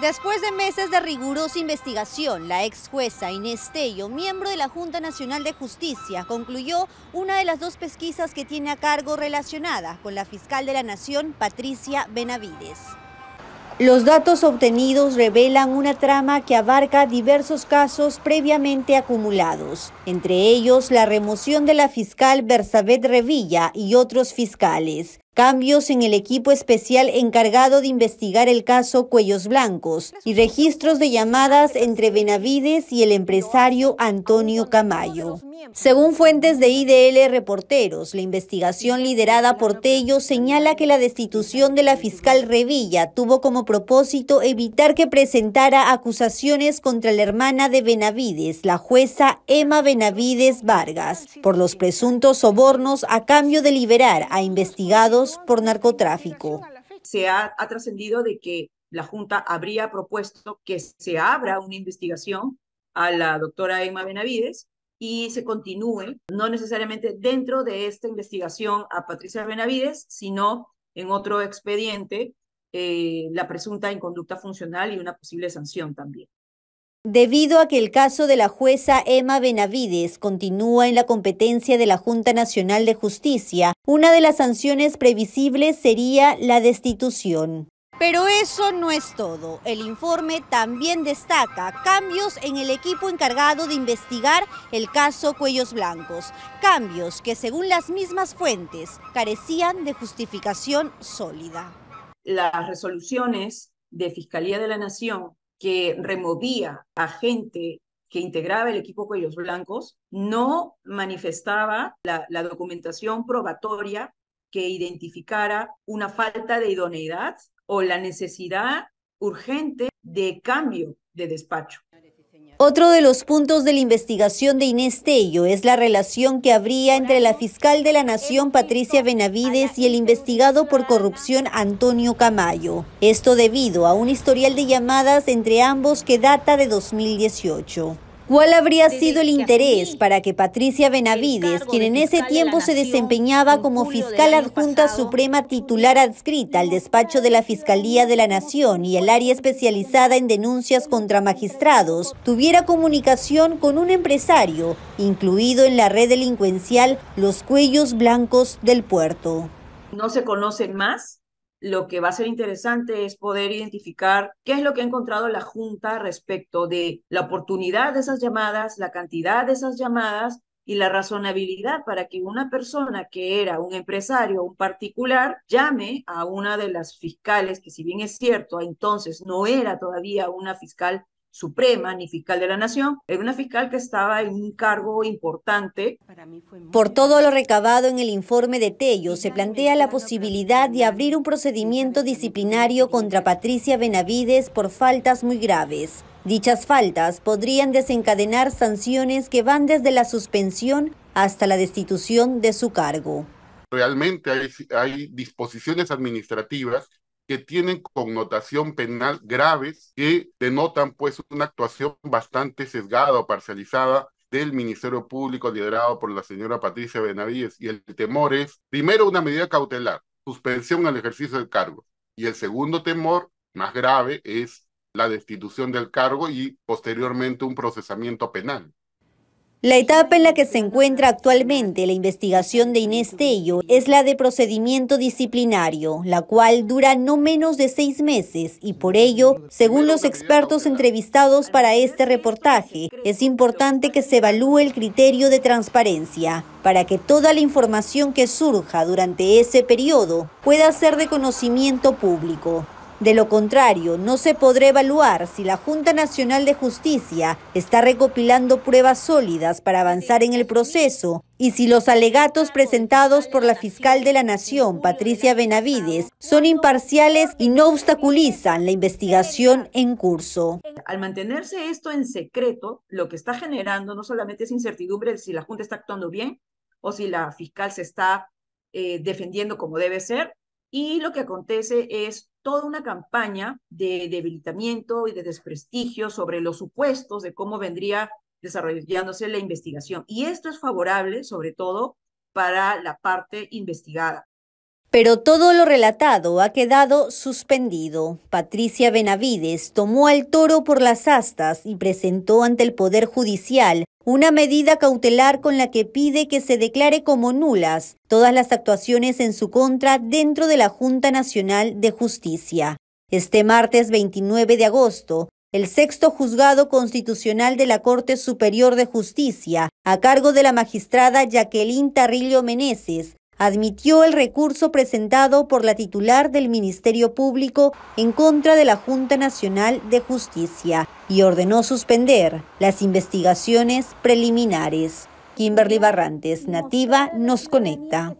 Después de meses de rigurosa investigación, la ex jueza Inés Tello, miembro de la Junta Nacional de Justicia, concluyó una de las dos pesquisas que tiene a cargo relacionada con la fiscal de la Nación, Patricia Benavides. Los datos obtenidos revelan una trama que abarca diversos casos previamente acumulados, entre ellos la remoción de la fiscal Bersabet Revilla y otros fiscales, cambios en el equipo especial encargado de investigar el caso Cuellos Blancos y registros de llamadas entre Benavides y el empresario Antonio Camayo. Según fuentes de IDL Reporteros, la investigación liderada por Tello señala que la destitución de la fiscal Revilla tuvo como propósito evitar que presentara acusaciones contra la hermana de Benavides, la jueza Emma Benavides Vargas, por los presuntos sobornos a cambio de liberar a investigados por narcotráfico. Se ha, trascendido de que la Junta habría propuesto que se abra una investigación a la doctora Emma Benavides y se continúe, no necesariamente dentro de esta investigación a Patricia Benavides, sino en otro expediente, eh, la presunta inconducta funcional y una posible sanción también. Debido a que el caso de la jueza Emma Benavides continúa en la competencia de la Junta Nacional de Justicia, una de las sanciones previsibles sería la destitución. Pero eso no es todo. El informe también destaca cambios en el equipo encargado de investigar el caso Cuellos Blancos, cambios que según las mismas fuentes carecían de justificación sólida. Las resoluciones de Fiscalía de la Nación que removía a gente que integraba el equipo Cuellos Blancos, no manifestaba la, la documentación probatoria que identificara una falta de idoneidad o la necesidad urgente de cambio de despacho. Otro de los puntos de la investigación de Inés Tello es la relación que habría entre la fiscal de la Nación Patricia Benavides y el investigado por corrupción Antonio Camayo. Esto debido a un historial de llamadas entre ambos que data de 2018. ¿Cuál habría sido el interés para que Patricia Benavides, quien en ese tiempo se desempeñaba como fiscal adjunta suprema titular adscrita al despacho de la Fiscalía de la Nación y el área especializada en denuncias contra magistrados, tuviera comunicación con un empresario incluido en la red delincuencial Los Cuellos Blancos del Puerto? No se conocen más, lo que va a ser interesante es poder identificar qué es lo que ha encontrado la Junta respecto de la oportunidad de esas llamadas, la cantidad de esas llamadas y la razonabilidad para que una persona que era un empresario, un particular, llame a una de las fiscales, que si bien es cierto, entonces no era todavía una fiscal Suprema ni fiscal de la Nación. Era una fiscal que estaba en un cargo importante. Por todo lo recabado en el informe de Tello, se plantea la posibilidad de abrir un procedimiento disciplinario contra Patricia Benavides por faltas muy graves. Dichas faltas podrían desencadenar sanciones que van desde la suspensión hasta la destitución de su cargo. Realmente hay, hay disposiciones administrativas que tienen connotación penal graves que denotan pues una actuación bastante sesgada o parcializada del Ministerio Público liderado por la señora Patricia Benavides y el temor es, primero, una medida cautelar, suspensión al ejercicio del cargo. Y el segundo temor, más grave, es la destitución del cargo y posteriormente un procesamiento penal. La etapa en la que se encuentra actualmente la investigación de Inés Tello es la de procedimiento disciplinario, la cual dura no menos de seis meses y por ello, según los expertos entrevistados para este reportaje, es importante que se evalúe el criterio de transparencia para que toda la información que surja durante ese periodo pueda ser de conocimiento público. De lo contrario, no se podrá evaluar si la Junta Nacional de Justicia está recopilando pruebas sólidas para avanzar en el proceso y si los alegatos presentados por la fiscal de la Nación, Patricia Benavides, son imparciales y no obstaculizan la investigación en curso. Al mantenerse esto en secreto, lo que está generando no solamente es incertidumbre si la Junta está actuando bien o si la fiscal se está eh, defendiendo como debe ser, y lo que acontece es toda una campaña de debilitamiento y de desprestigio sobre los supuestos de cómo vendría desarrollándose la investigación. Y esto es favorable, sobre todo, para la parte investigada. Pero todo lo relatado ha quedado suspendido. Patricia Benavides tomó al toro por las astas y presentó ante el Poder Judicial una medida cautelar con la que pide que se declare como nulas todas las actuaciones en su contra dentro de la Junta Nacional de Justicia. Este martes 29 de agosto, el sexto juzgado constitucional de la Corte Superior de Justicia, a cargo de la magistrada Jacqueline Tarrillo Meneses, admitió el recurso presentado por la titular del Ministerio Público en contra de la Junta Nacional de Justicia y ordenó suspender las investigaciones preliminares. Kimberly Barrantes, Nativa, nos conecta.